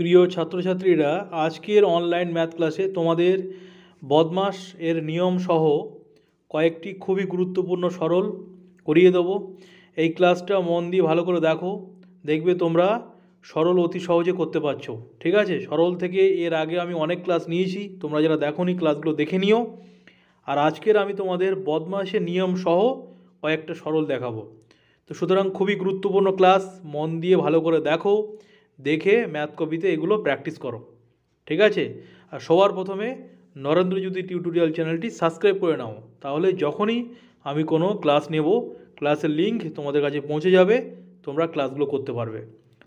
প্রিয় ছাত্রছাত্রীরা আজকের অনলাইন ম্যাথ ক্লাসে তোমাদের বদমাস এর নিয়ম সহ কয়েকটি খুবই গুরুত্বপূর্ণ সরল করিয়ে দেবো এই ক্লাসটা মন দিয়ে ভালো করে দেখো দেখবে তোমরা সরল অতি সহজে করতে পারছো ঠিক আছে সরল থেকে এর আগে আমি অনেক ক্লাস নিয়েছি তোমরা যারা দেখো নি ক্লাসগুলো দেখে নিও আর আজকের আমি তোমাদের বদমাসের নিয়ম সহ কয়েকটা সরল দেখাবো তো সুতরাং খুবই গুরুত্বপূর্ণ ক্লাস মন দিয়ে ভালো করে দেখো দেখে ম্যাথ কপিতে এগুলো প্র্যাকটিস করো ঠিক আছে আর সবার প্রথমে নরেন্দ্র জ্যোতি টিউটোরিয়াল চ্যানেলটি সাবস্ক্রাইব করে নাও তাহলে যখনই আমি কোনো ক্লাস নেব ক্লাসের লিঙ্ক তোমাদের কাছে পৌঁছে যাবে তোমরা ক্লাসগুলো করতে পারবে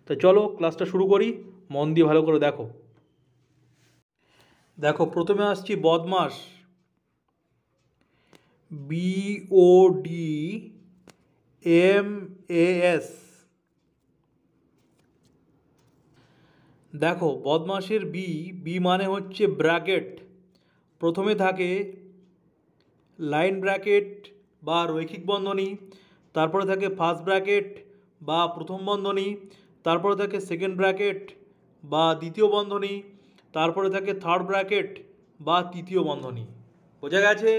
তো চলো ক্লাসটা শুরু করি মন দিয়ে ভালো করে দেখো দেখো প্রথমে আসছি বদমাস বিওডি এম এ এস দেখো বদমাশের বি বি মানে হচ্ছে ব্র্যাকেট প্রথমে থাকে লাইন ব্র্যাকেট বা রৈখিক বন্ধনী তারপরে থাকে ফার্স্ট ব্র্যাকেট বা প্রথম বন্ধনী তারপরে থাকে সেকেন্ড ব্র্যাকেট বা দ্বিতীয় বন্ধনী তারপরে থাকে থার্ড ব্র্যাকেট বা তৃতীয় বন্ধনী বোঝা গেছে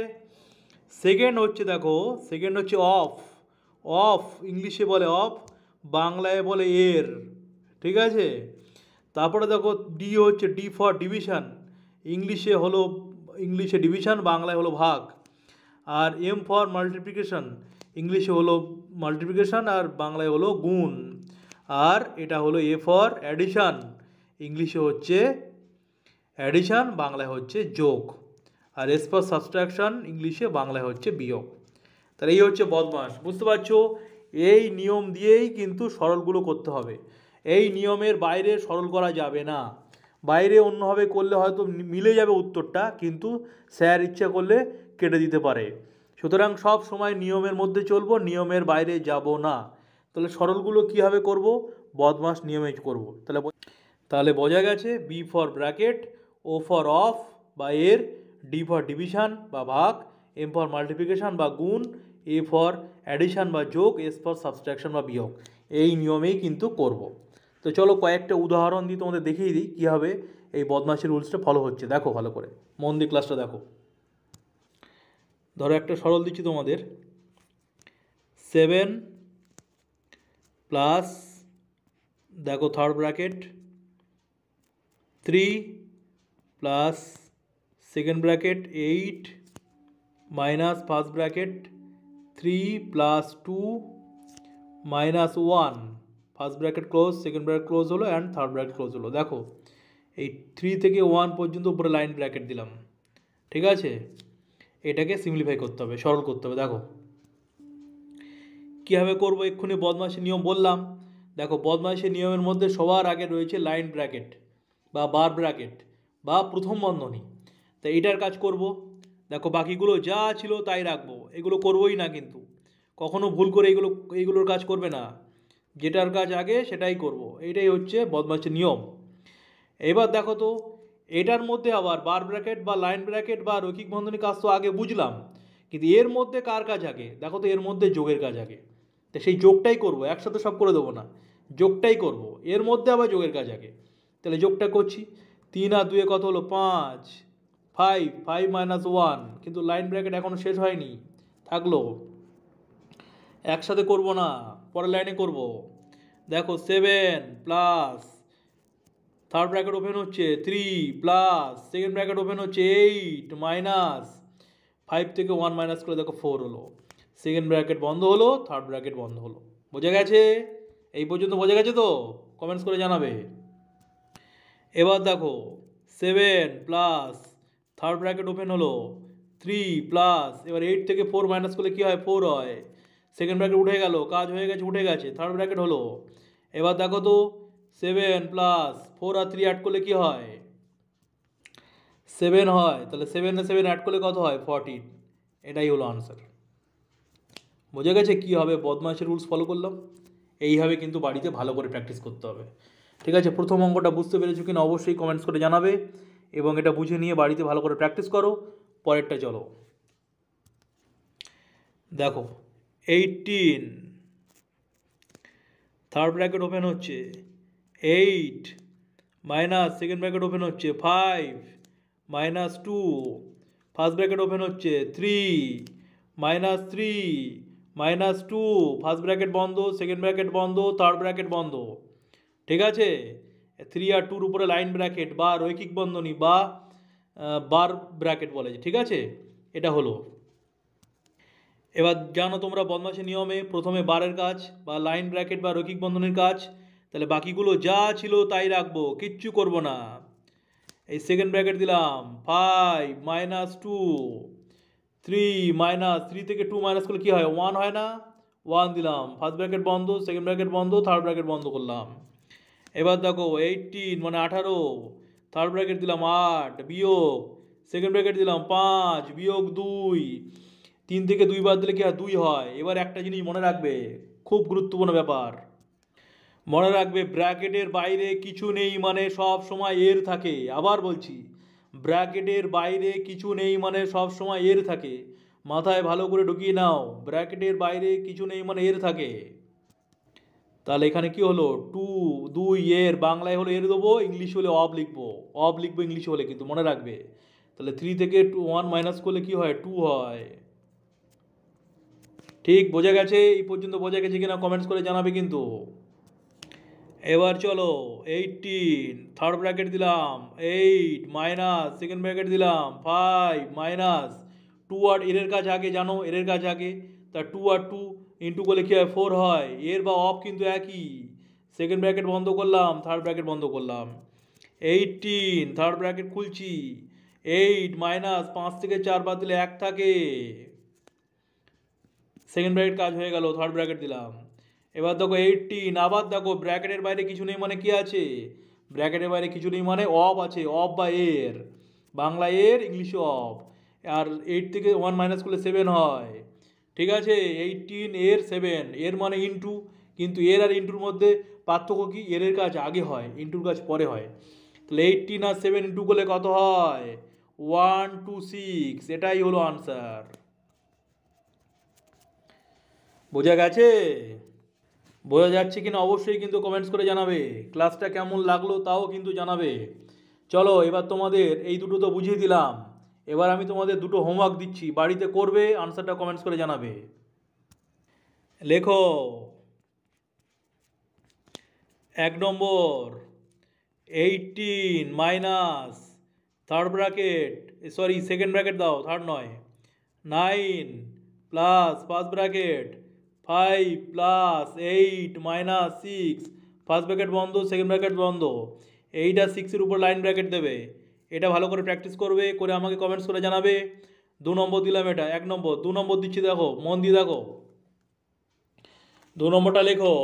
সেকেন্ড হচ্ছে দেখো সেকেন্ড হচ্ছে অফ অফ ইংলিশে বলে অফ বাংলায় বলে এর ঠিক আছে তারপরে দেখো ডি হচ্ছে ডি ফর ডিভিশন ইংলিশে হলো ইংলিশে ডিভিশন বাংলায় হলো ভাগ আর এম ফর মাল্টিপ্লিকেশন ইংলিশে হলো মাল্টিপ্লিকেশন আর বাংলায় হলো গুণ আর এটা হলো এ ফর অ্যাডিশান ইংলিশে হচ্ছে অ্যাডিশান বাংলায় হচ্ছে যোগ আর এস ফর সাবস্ট্রাকশান ইংলিশে বাংলায় হচ্ছে বিয়োগ তাহলে এই হচ্ছে বদমাস বুঝতে পারছো এই নিয়ম দিয়েই কিন্তু সরলগুলো করতে হবে এই নিয়মের বাইরে সরল করা যাবে না বাইরে অন্যভাবে করলে হয়তো মিলে যাবে উত্তরটা কিন্তু স্যার ইচ্ছা করলে কেটে দিতে পারে সুতরাং সব সময় নিয়মের মধ্যে চলবো নিয়মের বাইরে যাব না তাহলে সরলগুলো কীভাবে করব বদমাস নিয়মে করব তাহলে তাহলে বোঝা গেছে B for bracket O for of বা এর ডি ফর ডিভিশন বা ভাগ এম ফর মাল্টিপ্লিকেশান বা গুণ এ ফর অ্যাডিশান বা যোগ এস ফর সাবস্ট্রাকশন বা বিয়োগ এই নিয়মেই কিন্তু করব তো চলো কয়েকটা উদাহরণ দিয়ে তোমাদের দেখিয়ে দিই কীভাবে এই বদমাশের রুলসটা ফলো হচ্ছে দেখো ভালো করে মন দিয়ে ক্লাসটা দেখো ধরো একটা সরল দিচ্ছি তোমাদের সেভেন প্লাস দেখো third bracket three plus second bracket eight minus first bracket three plus two minus one first bracket close second bracket close হলো অ্যান্ড থার্ড ব্র্যাকেট ক্লোজ হলো দেখো এই থ্রি থেকে ওয়ান পর্যন্ত উপরে লাইন ব্র্যাকেট দিলাম ঠিক আছে এটাকে সিম্পলিফাই করতে হবে সরল করতে হবে দেখো কীভাবে করবো এক্ষুনি বদমাশের নিয়ম বললাম দেখো বদমাশের নিয়মের মধ্যে সবার আগে রয়েছে লাইন ব্র্যাকেট বা বার ব্র্যাকেট বা প্রথম বন্ধনী তা এটার কাজ করব দেখো বাকিগুলো যা ছিল তাই রাখবো এগুলো করবোই না কিন্তু কখনো ভুল করে এগুলো এইগুলোর কাজ করবে না যেটার কাজ আগে সেটাই করব। এটাই হচ্ছে বদমাশের নিয়ম এবার দেখো তো এটার মধ্যে আবার বার ব্র্যাকেট বা লাইন ব্র্যাকেট বা রৈখিক বন্ধনী কাজ তো আগে বুঝলাম কিন্তু এর মধ্যে কার কাজ আগে দেখো তো এর মধ্যে যোগের কাজ আগে তো সেই যোগটাই করব একসাথে সব করে দেবো না যোগটাই করব এর মধ্যে আবার যোগের কাজ আগে তাহলে যোগটা করছি তিন আর দুয়ে কত হলো পাঁচ ফাইভ ফাইভ মাইনাস ওয়ান কিন্তু লাইন ব্র্যাকেট এখনও শেষ হয়নি থাকলো একসাথে করব না পরের লাইনে করব দেখো seven plus third bracket open হচ্ছে three plus second bracket open হচ্ছে এইট মাইনাস ফাইভ থেকে ওয়ান মাইনাস করে দেখো ফোর হলো সেকেন্ড ব্র্যাকেট বন্ধ হলো থার্ড ব্র্যাকেট বন্ধ হলো বোঝা গেছে এই পর্যন্ত বোঝা গেছে তো কমেন্টস করে জানাবে এবার দেখো seven plus third bracket open হলো থ্রি প্লাস এবার এইট থেকে ফোর মাইনাস করলে কী হয় ফোর হয় সেকেন্ড ব্র্যাকেট উঠে গেল কাজ হয়ে গেছে উঠে গেছে থার্ড ব্র্যাকেট হলো এবার দেখো তো সেভেন প্লাস ফোর আর থ্রি অ্যাড করলে কী হয় সেভেন হয় তাহলে সেভেন আর সেভেন অ্যাড করলে কত হয় ফর্টিন এটাই হলো আনসার বোঝা গেছে কী হবে বদমাসের রুলস ফলো করলাম এইভাবে কিন্তু বাড়িতে ভালো করে প্র্যাকটিস করতে হবে ঠিক আছে প্রথম অঙ্কটা বুঝতে পেরেছো কিনা অবশ্যই কমেন্টস করে জানাবে এবং এটা বুঝে নিয়ে বাড়িতে ভালো করে প্র্যাকটিস করো পরেরটা চলো দেখো এইটিন থার্ড ব্র্যাকেট ওপেন হচ্ছে eight minus second bracket open হচ্ছে five minus two first bracket open হচ্ছে three minus three minus two first bracket বন্ধ সেকেন্ড ব্র্যাকেট বন্ধ থার্ড ব্র্যাকেট বন্ধ ঠিক আছে থ্রি আর টুর উপরে লাইন ব্র্যাকেট বা রৈখিক বন্ধনী বা বার ব্র্যাকেট বলে ঠিক আছে এটা হলো এবার জানো তোমরা বদমাসে নিয়মে প্রথমে বারের কাজ বা লাইন ব্র্যাকেট বা রৈখিক বন্ধনের কাজ তাহলে বাকিগুলো যা ছিল তাই রাখবো কিচ্ছু করব না এই সেকেন্ড ব্র্যাকেট দিলাম five minus two three minus three থেকে টু মাইনাস করলে কী হয় ওয়ান হয় না ওয়ান দিলাম ফার্স্ট ব্র্যাকেট বন্ধ সেকেন্ড ব্র্যাকেট বন্ধ থার্ড ব্র্যাকেট বন্ধ করলাম এবার দেখো এইটিন মানে আঠারো থার্ড ব্র্যাকেট দিলাম আট বিয়োগ সেকেন্ড ব্র্যাকেট দিলাম পাঁচ বিয়োগ দুই তিন থেকে দুই বাদ দিলে কি আর দুই হয় এবার একটা জিনিস মনে রাখবে খুব গুরুত্বপূর্ণ ব্যাপার মনে রাখবে ব্র্যাকেটের বাইরে কিছু নেই মানে সব সময় এর থাকে আবার বলছি ব্র্যাকেটের বাইরে কিছু নেই মানে সব সময় এর থাকে মাথায় ভালো করে ঢুকিয়ে নাও ব্র্যাকেটের বাইরে কিছু নেই মানে এর থাকে তাহলে এখানে কি হলো টু দুই এর বাংলায় হলো এর দেবো ইংলিশ হলে অব লিখবো অব লিখবো ইংলিশ হলে কিন্তু মনে রাখবে তাহলে থ্রি থেকে টু ওয়ান মাইনাস করলে কি হয় টু হয় ঠিক বোঝা গেছে এই পর্যন্ত বোঝা গেছে কিনা কমেন্টস করে জানাবে কিন্তু এবার চলো এইটিন থার্ড ব্র্যাকেট দিলাম এইট মাইনাস সেকেন্ড ব্র্যাকেট দিলাম ফাইভ মাইনাস টু আর এর কাছে আগে জানো এর কাছে আগে তা টু আর টু ইন্টু করলে কী হয় ফোর হয় এর বা অফ কিন্তু একই সেকেন্ড ব্র্যাকেট বন্ধ করলাম থার্ড ব্র্যাকেট বন্ধ করলাম এইটিন থার্ড ব্র্যাকেট খুলছি এইট মাইনাস পাঁচ থেকে চার বাদ দিলে এক থাকে সেকেন্ড ব্র্যাকেট কাজ হয়ে গেল থার্ড ব্র্যাকেট দিলাম এবার দেখো এইটিন আবার দেখো ব্র্যাকেটের বাইরে কিছু নেই মানে কি আছে ব্র্যাকেটের বাইরে কিছু নেই মানে অফ আছে অফ বা এর বাংলা এর ইংলিশ অফ আর এইট থেকে ওয়ান মাইনাস করলে সেভেন হয় ঠিক আছে এইটিন এর সেভেন এর মানে ইন্টু কিন্তু এর আর ইন্টুর মধ্যে পার্থক্য কি এর কাজ আগে হয় ইন্টুর কাজ পরে হয় তাহলে এইটিন আর সেভেন ইন্টু করলে কত হয় ওয়ান টু সিক্স এটাই হলো আনসার বোঝা গেছে বোঝা যাচ্ছে কিনা অবশ্যই কিন্তু কমেন্টস করে জানাবে ক্লাসটা কেমন লাগলো তাও কিন্তু জানাবে চলো এবার তোমাদের এই দুটো তো বুঝিয়ে দিলাম এবার আমি তোমাদের দুটো হোমওয়ার্ক দিচ্ছি বাড়িতে করবে আনসারটা কমেন্টস করে জানাবে লেখো এক নম্বর eighteen minus third bracket sorry second bracket দাও থার্ড নয় nine plus first bracket five plus eight minus six first bracket বন্ধ সেকেন্ড ব্র্যাকেট বন্ধ এইটা সিক্সের উপর লাইন ব্র্যাকেট দেবে এটা ভালো করে প্র্যাকটিস করবে করে আমাকে কমেন্টস করে জানাবে দু নম্বর দিলাম এটা এক নম্বর দু নম্বর দিচ্ছি দেখো মন দিয়ে দেখো দু নম্বরটা লেখো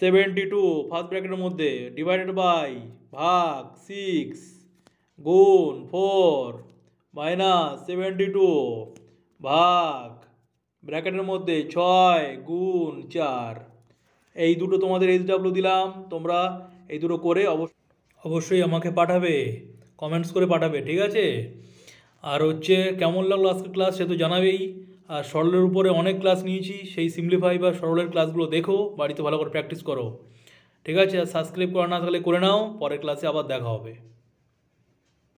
সেভেন্টি টু ফার্স্ট ব্র্যাকেটের মধ্যে ডিভাইডেড বাই ভাগ সিক্স গুণ ফোর মাইনাস সেভেন্টি টু ভাগ ব্র্যাকেটের মধ্যে ছয় গুণ চার এই দুটো তোমাদের এইচ ডাব্লু দিলাম তোমরা এই দুটো করে অবশ্যই আমাকে পাঠাবে কমেন্টস করে পাঠাবে ঠিক আছে আর হচ্ছে কেমন লাগলো আজকের ক্লাস সে তো জানাবেই আর সরলের উপরে অনেক ক্লাস নিয়েছি সেই সিমপ্লিফাই বা সরলের ক্লাসগুলো দেখো বাড়িতে ভালো করে প্র্যাকটিস করো ঠিক আছে আর সাবস্ক্রাইব করা না থাকলে করে নাও পরের ক্লাসে আবার দেখা হবে